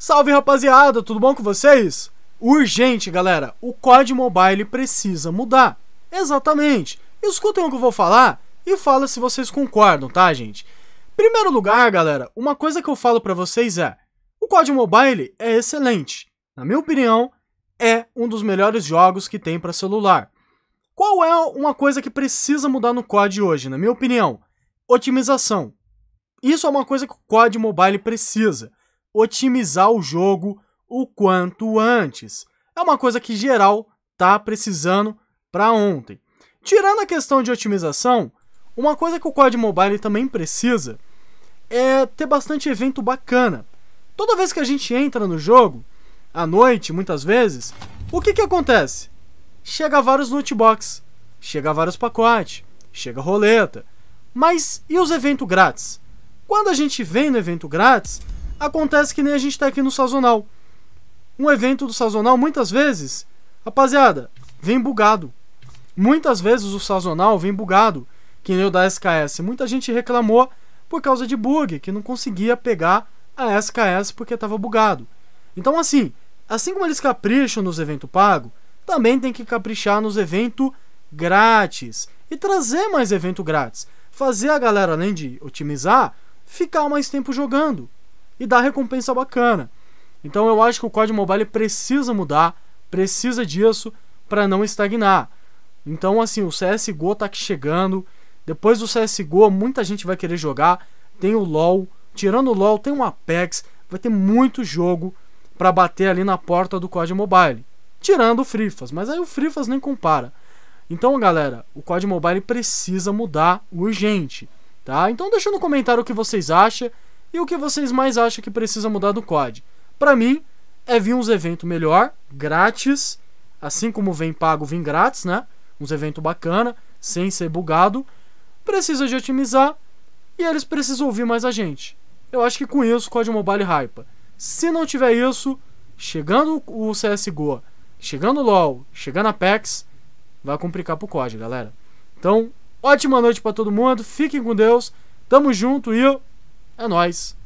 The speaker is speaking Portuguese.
Salve rapaziada, tudo bom com vocês? Urgente galera, o COD Mobile precisa mudar. Exatamente, escutem o que eu vou falar e fala se vocês concordam, tá gente? Primeiro lugar galera, uma coisa que eu falo pra vocês é, o COD Mobile é excelente, na minha opinião, é um dos melhores jogos que tem para celular. Qual é uma coisa que precisa mudar no COD hoje, na minha opinião? Otimização. Isso é uma coisa que o COD Mobile precisa otimizar o jogo o quanto antes. É uma coisa que geral tá precisando para ontem. Tirando a questão de otimização, uma coisa que o COD Mobile também precisa é ter bastante evento bacana. Toda vez que a gente entra no jogo, à noite, muitas vezes, o que que acontece? Chega vários loot boxes chega vários pacotes, chega roleta. Mas e os eventos grátis? Quando a gente vem no evento grátis, Acontece que nem a gente está aqui no sazonal. Um evento do sazonal, muitas vezes, rapaziada, vem bugado. Muitas vezes o sazonal vem bugado, que nem o da SKS. Muita gente reclamou por causa de bug, que não conseguia pegar a SKS porque estava bugado. Então, assim, assim como eles capricham nos eventos pago, também tem que caprichar nos eventos grátis e trazer mais evento grátis. Fazer a galera, além de otimizar, ficar mais tempo jogando e dá recompensa bacana. Então eu acho que o COD Mobile precisa mudar, precisa disso para não estagnar. Então assim, o CS:GO tá chegando. Depois do CS:GO, muita gente vai querer jogar. Tem o LoL, tirando o LoL, tem o Apex, vai ter muito jogo para bater ali na porta do COD Mobile. Tirando o Frifas, mas aí o Frifas nem compara. Então, galera, o COD Mobile precisa mudar urgente, tá? Então deixa no comentário o que vocês acham. E o que vocês mais acham que precisa mudar do COD? Para mim, é vir uns eventos melhor, grátis, assim como vem pago, vem grátis, né? Uns eventos bacana, sem ser bugado. Precisa de otimizar e eles precisam ouvir mais a gente. Eu acho que com isso o COD Mobile hype. Se não tiver isso, chegando o CSGO, chegando o LoL, chegando a PEX, vai complicar pro COD, galera. Então, ótima noite para todo mundo, fiquem com Deus, tamo junto e é nóis!